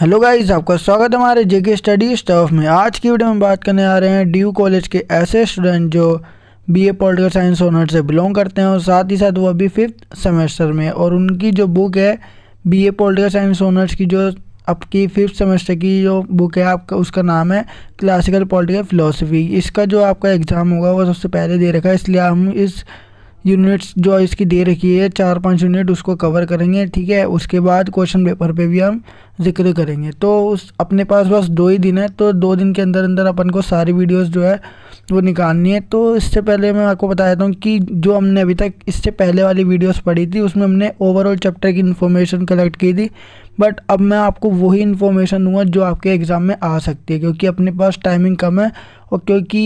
hello guys आपका स्वागत है हमारे जेके स्टडी स्टफ में आज की वीडियो में बात करने आ रहे हैं डी कॉलेज के ऐसे स्टूडेंट जो बीए पॉलिटिकल साइंस ऑनर्स से बिलोंग करते हैं और साथ ही साथ वो अभी फिफ्थ सेमेस्टर में और उनकी जो बुक है बीए पॉलिटिकल साइंस ऑनर्स की जो आपकी फिफ्थ सेमेस्टर की जो बुक है आपका उसका नाम है क्लासिकल पॉलिटिकल फ़िलासफ़ी इसका जो आपका एग्ज़ाम होगा वो सबसे पहले दे रखा है इसलिए हम इस यूनिट्स जो इसकी दे रखी है चार पांच यूनिट उसको कवर करेंगे ठीक है उसके बाद क्वेश्चन पेपर पे भी हम जिक्र करेंगे तो उस अपने पास बस दो ही दिन है तो दो दिन के अंदर अंदर अपन को सारी वीडियोस जो है वो निकालनी है तो इससे पहले मैं आपको बता देता हूँ कि जो हमने अभी तक इससे पहले वाली वीडियोस पढ़ी थी उसमें हमने ओवरऑल चैप्टर की इन्फॉर्मेशन कलेक्ट की थी बट अब मैं आपको वही इन्फॉर्मेशन दूंगा जो आपके एग्ज़ाम में आ सकती है क्योंकि अपने पास टाइमिंग कम है और क्योंकि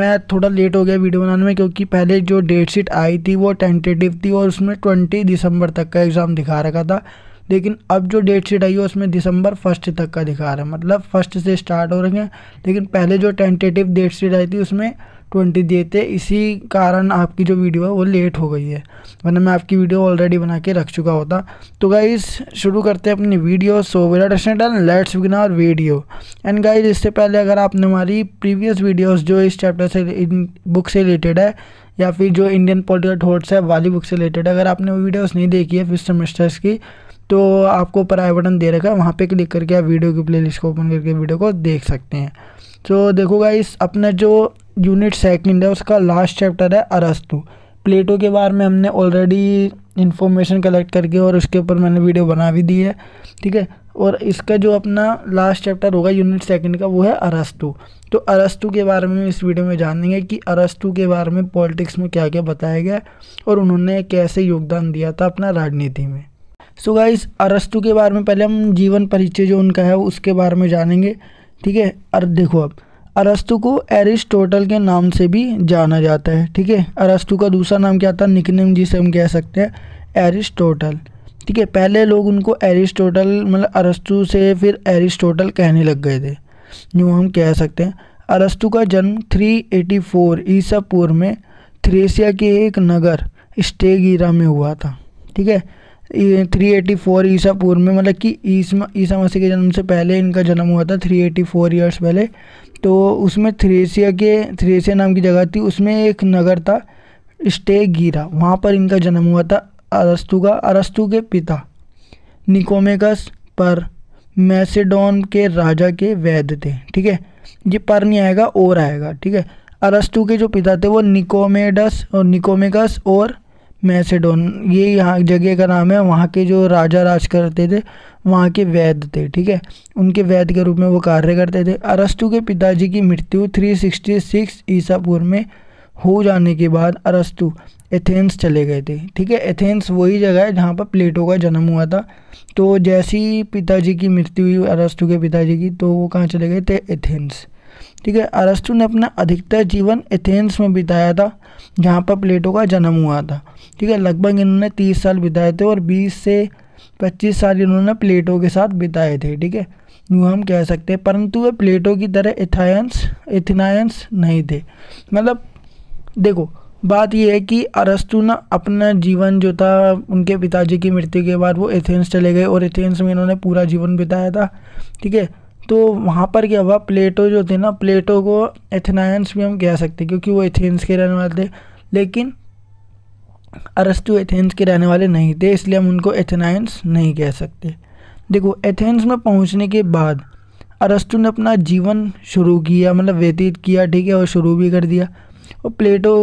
मैं थोड़ा लेट हो गया वीडियो बनाने में क्योंकि पहले जो डेट शीट आई थी वो टेंटेटिव थी और उसमें ट्वेंटी दिसंबर तक का एग्ज़ाम दिखा रखा था लेकिन अब जो डेट शीट आई है उसमें दिसंबर फर्स्ट तक का दिखा रहा है मतलब फर्स्ट से स्टार्ट हो रहे हैं लेकिन पहले जो टेंटेटिव डेट शीट आई थी उसमें ट्वेंटी दिए थे इसी कारण आपकी जो वीडियो है वो लेट हो गई है वरना मैं आपकी वीडियो ऑलरेडी बना के रख चुका होता तो गाइज शुरू करते हैं अपनी video so without done let's begin our video and guys इससे पहले अगर आपने हमारी प्रीवियस वीडियोस जो इस चैप्टर से इन बुक से रिलेटेड है या फिर जो इंडियन पॉलिटिकल थॉट्स है वाली बुक से रिलेटेड है अगर आपने वो वीडियोज़ नहीं देखी है फिर सेमेस्टर्स की तो आपको ऊपर आई बटन दे रखा है वहाँ पे क्लिक करके आप वीडियो की प्लेलिस्ट को ओपन करके वीडियो को देख सकते हैं तो देखो गाइस अपना जो यूनिट सेकंड है उसका लास्ट चैप्टर है अरस्तु प्लेटो के बारे में हमने ऑलरेडी इन्फॉर्मेशन कलेक्ट करके और उसके ऊपर मैंने वीडियो बना भी दी है ठीक है और इसका जो अपना लास्ट चैप्टर होगा यूनिट सेकंड का वो है अरस्तु तो अरस्तु के बारे में इस वीडियो में जानेंगे कि अरस्तु के बारे में पॉलिटिक्स में क्या क्या बताया गया और उन्होंने कैसे योगदान दिया था अपना राजनीति में सो गाइस अरस्तु के बारे में पहले हम जीवन परिचय जो उनका है उसके बारे में जानेंगे ठीक है और देखो अब अरस्तु को एरिस्टोटल के नाम से भी जाना जाता है ठीक है अरस्तु का दूसरा नाम क्या था निकनेम जिसे हम कह सकते हैं एरिस्टोटल ठीक है पहले लोग उनको एरिस्टोटल मतलब अरस्तु से फिर एरिस्टोटल कहने लग गए थे जो हम कह सकते हैं अरस्तु का जन्म 384 ईसा पूर्व में थ्रेसिया के एक नगर स्टेगीरा में हुआ था ठीक है थ्री एटी फोर ईसा पूर्व में मतलब कि ईसा ईसा मसीह के जन्म से पहले इनका जन्म हुआ था थ्री एटी फोर ईयर्स पहले तो उसमें थ्रेसिया के थ्रेसिया नाम की जगह थी उसमें एक नगर था स्टे गिरा वहाँ पर इनका जन्म हुआ था अरस्तु का अरस्तु के पिता निकोमेकस पर मैसेडोन के राजा के वैद्य थे ठीक है ये पर नहीं आएगा और आएगा ठीक है अरस्तु के जो पिता थे वो निकोमेडस और निकोमेकस और मैसेडोन ये यहाँ जगह का नाम है वहाँ के जो राजा राज करते थे वहाँ के वैद्य थे ठीक है उनके वैद्य के रूप में वो कार्य करते थे अरस्तु के पिताजी की मृत्यु 366 ईसा पूर्व में हो जाने के बाद अरस्तु एथेंस चले गए थे ठीक है एथेंस वही जगह है जहाँ पर प्लेटो का जन्म हुआ था तो जैसी पिताजी की मृत्यु हुई अरस्तु के पिताजी की तो वो कहाँ चले गए थे एथेंस ठीक है अरस्तु ने अपना अधिकतर जीवन एथेंस में बिताया था जहाँ पर प्लेटो का जन्म हुआ था ठीक है लगभग इन्होंने तीस साल बिताए थे और बीस से पच्चीस साल इन्होंने प्लेटो के साथ बिताए थे ठीक है यूँ हम कह सकते हैं परंतु वे प्लेटो की तरह इथायंस इथनायंस नहीं थे मतलब देखो बात यह है कि अरस्तु ना अपना जीवन जो था उनके पिताजी की मृत्यु के बाद वो एथेंस चले गए और एथेंस में इन्होंने पूरा जीवन बिताया था ठीक है तो वहाँ पर क्या हुआ प्लेटो जो थे ना प्लेटो को एथेनायंस भी हम कह सकते क्योंकि वो एथेंस के रहने वाले थे लेकिन अरस्तु एथेंस के रहने वाले नहीं थे इसलिए हम उनको एथेनायंस नहीं कह सकते देखो एथेंस में पहुँचने के बाद अरस्तु ने अपना जीवन शुरू किया मतलब व्यतीत किया ठीक है और शुरू भी कर दिया और प्लेटो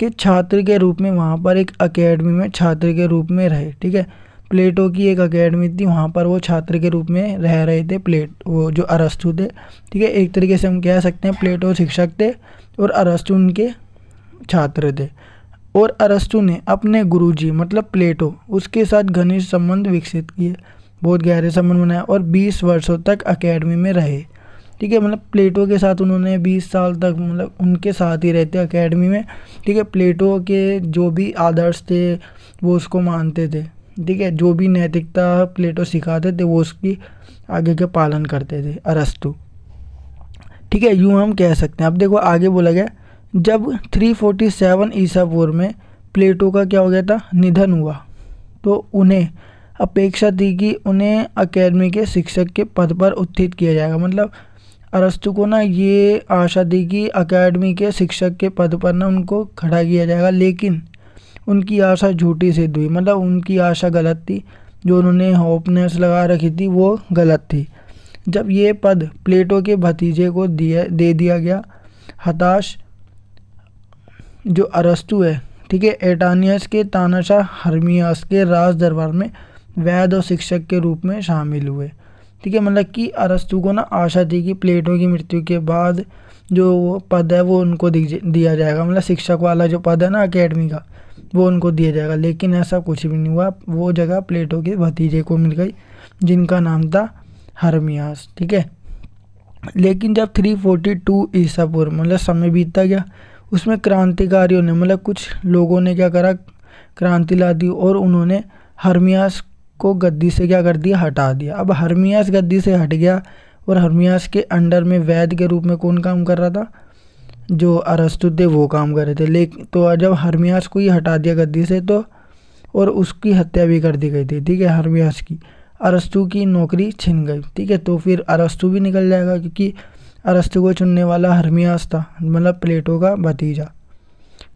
के छात्र के रूप में वहाँ पर एक अकेडमी में छात्र के रूप में रहे ठीक है प्लेटो की एक अकेडमी थी वहाँ पर वो छात्र के रूप में रह रहे थे प्लेट वो जो अरस्तु थे ठीक है एक तरीके से हम कह सकते हैं प्लेटो शिक्षक थे और अरस्तु उनके छात्र थे और अरस्तु ने अपने गुरुजी मतलब प्लेटो उसके साथ घनिष्ठ संबंध विकसित किए बहुत गहरे संबंध बनाए और 20 वर्षों तक अकेडमी में रहे ठीक है मतलब प्लेटो के साथ उन्होंने 20 साल तक मतलब उनके साथ ही रहते अकेडमी में ठीक है प्लेटो के जो भी आदर्श थे वो उसको मानते थे ठीक है जो भी नैतिकता प्लेटो सिखाते थे वो उसकी आगे के पालन करते थे अरस्तु ठीक है यूँ हम कह सकते हैं अब देखो आगे बोला गया जब 347 फोर्टी सेवन ईसा पूर्व में प्लेटो का क्या हो गया था निधन हुआ तो उन्हें अपेक्षा थी कि उन्हें अकेडमी के शिक्षक के पद पर उत्थित किया जाएगा मतलब अरस्तु को ना ये आशा थी कि अकेडमी के शिक्षक के पद पर ना उनको खड़ा किया जाएगा लेकिन उनकी आशा झूठी सिद्ध हुई मतलब उनकी आशा गलत थी जो उन्होंने होपनेस लगा रखी थी वो गलत थी जब ये पद प्लेटो के भतीजे को दिया दे दिया गया हताश जो अरस्तु है ठीक है एटानियस के तानाशाह हरमियास के राज दरबार में वैद और शिक्षक के रूप में शामिल हुए ठीक है मतलब कि अरस्तु को ना आशा थी कि प्लेटो की मृत्यु के बाद जो पद है वो उनको दिया जाएगा मतलब शिक्षक वाला जो पद है ना अकेडमी का वो उनको दिया जाएगा लेकिन ऐसा कुछ भी नहीं हुआ वो जगह प्लेटो के भतीजे को मिल गई जिनका नाम था हरमियास ठीक है लेकिन जब 342 ईसा पूर्व मतलब समय बीतता गया उसमें क्रांतिकारियों ने मतलब कुछ लोगों ने क्या करा क्रांति ला दी और उन्होंने हरमियास को गद्दी से क्या कर दिया हटा दिया अब हरमियास गद्दी से हट गया और हरमियास के अंडर में वैद्य के रूप में कौन काम कर रहा था जो अरस्तु थे वो काम कर रहे थे लेकिन तो जब हरमियास को ही हटा दिया गद्दी से तो और उसकी हत्या भी कर दी गई थी ठीक है हरमियास की अरस्तु की नौकरी छिन गई ठीक है तो फिर अरस्तु भी निकल जाएगा क्योंकि अरस्तु को चुनने वाला हरमियास था मतलब प्लेटो का भतीजा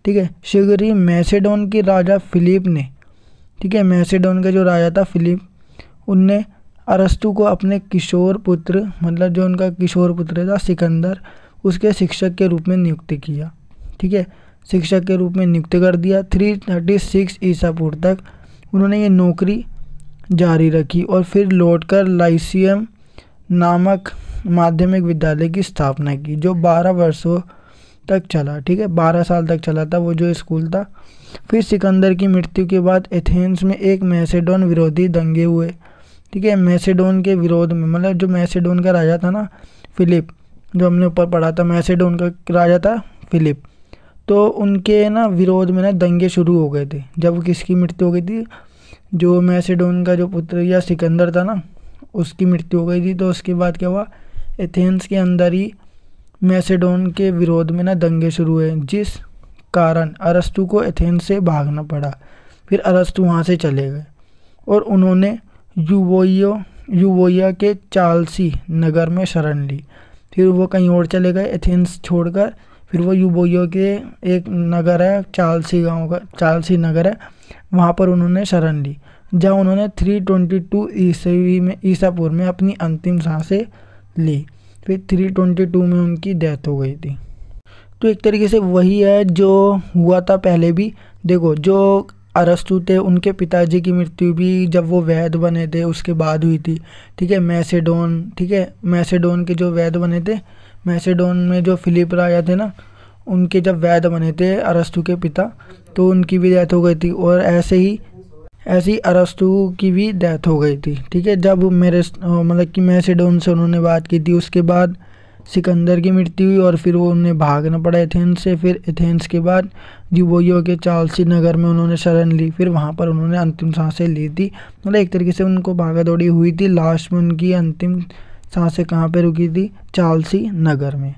ठीक है शीघ्र ही मैसेडोन के राजा फिलिप ने ठीक है मैसेडोन का जो राजा था फिलिप उनने अरस्तु को अपने किशोर पुत्र मतलब जो उनका किशोर पुत्र था सिकंदर उसके शिक्षक के रूप में नियुक्त किया ठीक है शिक्षक के रूप में नियुक्त कर दिया थ्री थर्टी सिक्स ईसा पूर्व तक उन्होंने ये नौकरी जारी रखी और फिर लौटकर लाइसियम नामक माध्यमिक विद्यालय की स्थापना की जो बारह वर्षों तक चला ठीक है बारह साल तक चला था वो जो स्कूल था फिर सिकंदर की मृत्यु के बाद एथेंस में एक मैसेडोन विरोधी दंगे हुए ठीक है मैसेडोन के विरोध में मतलब जो मैसेडोन का राजा था ना फिलिप जो हमने ऊपर पढ़ा था मैसेड उनका राजा था फिलिप तो उनके ना विरोध में ना दंगे शुरू हो गए थे जब किसकी मृत्यु हो गई थी जो मैसेडोन का जो पुत्र या सिकंदर था ना उसकी मृत्यु हो गई थी तो उसके बाद क्या हुआ एथेंस के अंदर ही मैसेडोन के विरोध में ना दंगे शुरू हुए जिस कारण अरस्तु को एथेंस से भागना पड़ा फिर अरस्तु वहाँ से चले गए और उन्होंने यूवोयो यूवोया के चालसी नगर में शरण ली फिर वो कहीं और चले गए एथेंस छोड़कर फिर वो यूबोयो के एक नगर है चालसी गांव का चालसी नगर है वहाँ पर उन्होंने शरण ली जहाँ उन्होंने 322 ईसवी में ईसापुर में अपनी अंतिम सांसें ली फिर 322 में उनकी डेथ हो गई थी तो एक तरीके से वही है जो हुआ था पहले भी देखो जो अरस्तु थे उनके पिताजी की मृत्यु भी जब वो वैद बने थे उसके बाद हुई थी ठीक है मैसेडोन ठीक है मैसेडोन के जो वैद बने थे मैसेडोन में जो फिलिप राजा थे ना उनके जब वैद बने थे अरस्तु के पिता तो उनकी भी डेथ हो गई थी और ऐसे ही ऐसी अरस्तु की भी डेथ हो गई थी ठीक है जब मेरे मतलब कि मैसेडोन से उन्होंने बात की थी उसके बाद सिकंदर की मृत्यु हुई और फिर वो उन्हें भागना पड़ा एथेंस से फिर एथेंस के बाद यूबोयो के चार्लसी नगर में उन्होंने शरण ली फिर वहाँ पर उन्होंने अंतिम सांसें ली थी मतलब एक तरीके से उनको भागा दौड़ी हुई थी लास्ट में उनकी अंतिम सांसें कहाँ पर रुकी थी चार्लसी नगर में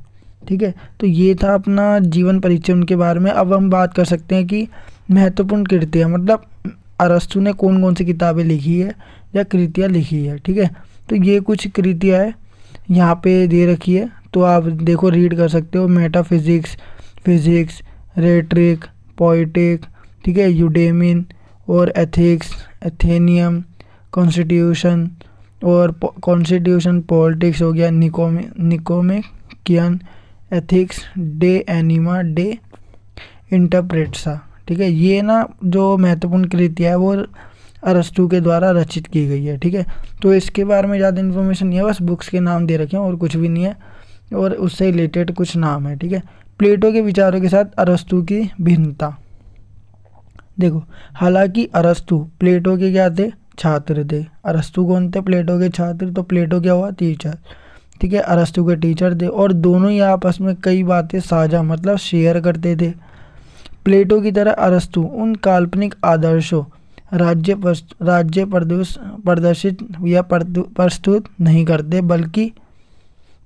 ठीक है तो ये था अपना जीवन परिचय उनके बारे में अब हम बात कर सकते हैं कि महत्वपूर्ण कृतियाँ मतलब अरस्तु ने कौन कौन सी किताबें लिखी है या कृतियाँ लिखी है ठीक है तो ये कुछ कृतियाँ हैं यहाँ पे दे रखी है तो आप देखो रीड कर सकते हो मेटाफिज़िक्स फिज़िक्स रेट्रिक पोइटिक ठीक है यूडेमिन और एथिक्स एथेनियम कॉन्स्टिट्यूशन और कॉन्स्टिट्यूशन पॉलिटिक्स हो गया निकोमे Nicomachean ethics De Anima De Interpretatione ठीक है ये ना जो महत्वपूर्ण कृतियाँ है वो अरस्तु के द्वारा रचित की गई है ठीक है तो इसके बारे में ज़्यादा इन्फॉर्मेशन नहीं है बस बुक्स के नाम दे रखे हैं और कुछ भी नहीं है और उससे रिलेटेड कुछ नाम है ठीक है प्लेटो के विचारों के साथ अरस्तु की भिन्नता देखो हालांकि अरस्तु प्लेटो के क्या थे छात्र थे अरस्तु कौन थे प्लेटो के छात्र तो प्लेटो क्या हुआ टीचर ठीक है अरस्तु के टीचर थे और दोनों ही आपस में कई बातें साझा मतलब शेयर करते थे प्लेटो की तरह अरस्तु उन काल्पनिक आदर्शों राज्य राज्य प्रदूष प्रदर्शित या प्रस्तुत नहीं करते बल्कि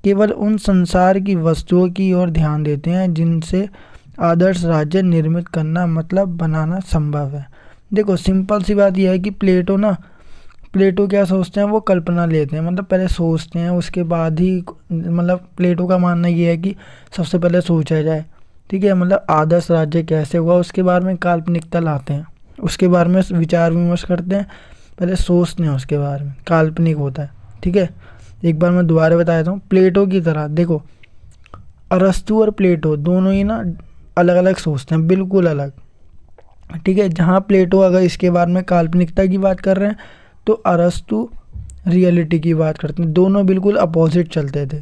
केवल उन संसार की वस्तुओं की ओर ध्यान देते हैं जिनसे आदर्श राज्य निर्मित करना मतलब बनाना संभव है देखो सिंपल सी बात यह है कि प्लेटो ना प्लेटो क्या सोचते हैं वो कल्पना लेते हैं मतलब पहले सोचते हैं उसके बाद ही मतलब प्लेटो का मानना ये है कि सबसे पहले सोचा जाए ठीक है मतलब आदर्श राज्य कैसे हुआ उसके बारे में काल्पनिकता लाते हैं उसके बारे में विचार विमर्श करते हैं पहले सोचते हैं उसके बारे में काल्पनिक होता है ठीक है एक बार मैं दोबारा बता देता हूँ प्लेटो की तरह देखो अरस्तु और प्लेटो दोनों ही ना अलग अलग सोचते हैं बिल्कुल अलग ठीक है जहाँ प्लेटो अगर इसके बारे में काल्पनिकता की बात कर रहे हैं तो अरस्तु रियलिटी की बात करते हैं दोनों बिल्कुल अपोजिट चलते थे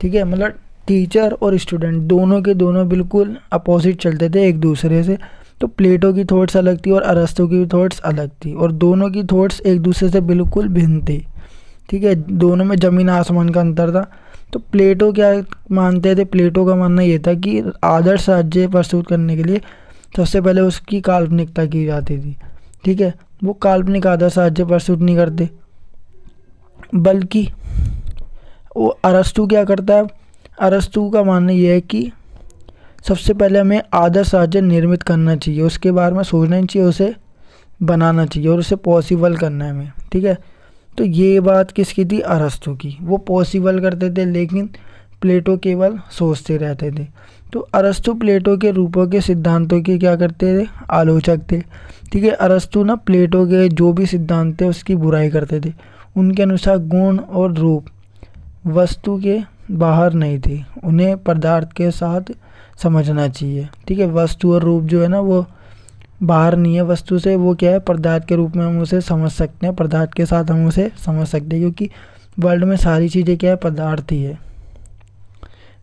ठीक है मतलब टीचर और स्टूडेंट दोनों के दोनों बिल्कुल अपोजिट चलते थे एक दूसरे से तो प्लेटो की थॉट्स अलग थी और अरस्तों की थॉट्स अलग थी और दोनों की थॉट्स एक दूसरे से बिल्कुल भिन्न थी ठीक है दोनों में ज़मीन आसमान का अंतर था तो प्लेटो क्या मानते थे प्लेटो का मानना ये था कि आदर्श राज्य प्रस्तुत करने के लिए सबसे पहले उसकी काल्पनिकता की जाती थी ठीक है वो काल्पनिक आदर्श राज्य प्रस्तुत नहीं करते बल्कि वो अरस्तु क्या करता है अरस्तु का मानना यह है कि सबसे पहले हमें आदर्श राज्य निर्मित करना चाहिए उसके बारे में सोचना ही चाहिए उसे बनाना चाहिए और उसे पॉसिबल करना है हमें ठीक है तो ये बात किसकी थी अरस्तु की वो पॉसिबल करते थे लेकिन प्लेटो केवल सोचते रहते थे तो अरस्तु प्लेटो के रूपों के सिद्धांतों के क्या करते थे आलोचक थे ठीक है अरस्तु ना प्लेटो के जो भी सिद्धांत थे उसकी बुराई करते थे उनके अनुसार गुण और रूप वस्तु के बाहर नहीं थे उन्हें पदार्थ के साथ समझना चाहिए ठीक है वस्तु और रूप जो है ना वो बाहर नहीं है वस्तु से वो क्या है पदार्थ के रूप में हम उसे समझ सकते हैं पदार्थ के साथ हम उसे समझ सकते हैं क्योंकि वर्ल्ड में सारी चीज़ें क्या है पदार्थ ही है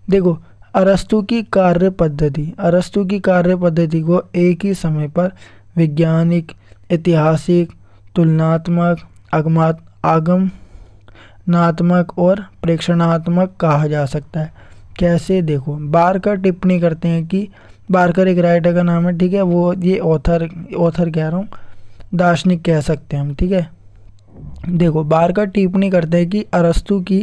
देखो अरस्तु की कार्य पद्धति अरस्तु की कार्य पद्धति को एक ही समय पर वैज्ञानिक ऐतिहासिक तुलनात्मक आगम आगमनात्मक और प्रेक्षणात्मक कहा जा सकता है कैसे देखो बारकर टिप्पणी करते हैं कि बारकर एक राइटर का नाम है ठीक है वो ये ऑथर ऑथर कह रहा हूँ दार्शनिक कह सकते हैं हम ठीक है देखो बारकर टिप्पणी करते हैं कि अरस्तु की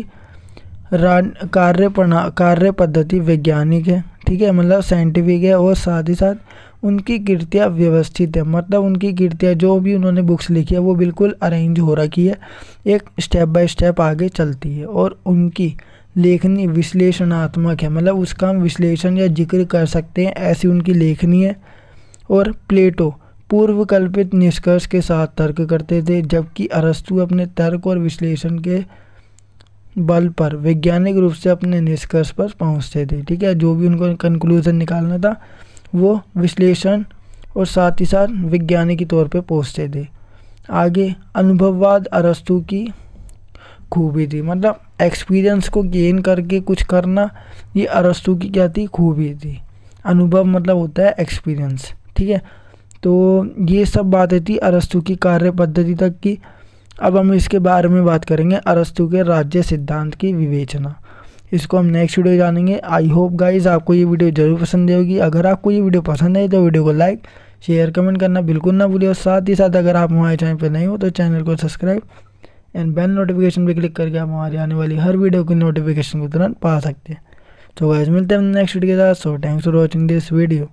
कार्य प्रणा कार्य पद्धति वैज्ञानिक है ठीक है मतलब साइंटिफिक है और साथ ही साथ उनकी कृतियाँ व्यवस्थित है मतलब उनकी कृतियाँ जो भी उन्होंने बुक्स लिखी है वो बिल्कुल अरेंज हो रखी है एक स्टेप बाय स्टेप आगे चलती है और उनकी लेखनी विश्लेषणात्मक है मतलब उसका हम विश्लेषण या जिक्र कर सकते हैं ऐसी उनकी लेखनी है और प्लेटो पूर्व कल्पित निष्कर्ष के साथ तर्क करते थे जबकि अरस्तु अपने तर्क और विश्लेषण के बल पर वैज्ञानिक रूप से अपने निष्कर्ष पर पहुंचते थे ठीक है जो भी उनको कंक्लूज़न निकालना था वो विश्लेषण और साथ ही साथ वैज्ञानिक के तौर पर पहुंचते थे आगे अनुभववाद अरस्तु की खूबी थी मतलब एक्सपीरियंस को गेन करके कुछ करना ये अरस्तु की क्या थी खूबी थी अनुभव मतलब होता है एक्सपीरियंस ठीक है तो ये सब बातें थी अरस्तु की कार्य पद्धति तक की अब हम इसके बारे में बात करेंगे अरस्तु के राज्य सिद्धांत की विवेचना इसको हम नेक्स्ट वीडियो जानेंगे आई होप गाइज आपको ये वीडियो जरूर पसंद आएगी अगर आपको ये वीडियो पसंद है तो वीडियो को लाइक शेयर कमेंट करना बिल्कुल ना भूलिए और साथ ही साथ अगर आप हमारे चैनल पर नहीं हो तो चैनल को सब्सक्राइब एंड बेल नोटिफिकेशन पे क्लिक करके आप हमारी आने वाली हर वीडियो की नोटिफिकेशन को तुरंत पा सकते हैं तो वैसे मिलते हैं नेक्स्ट वीडियो के साथ so thanks for watching this video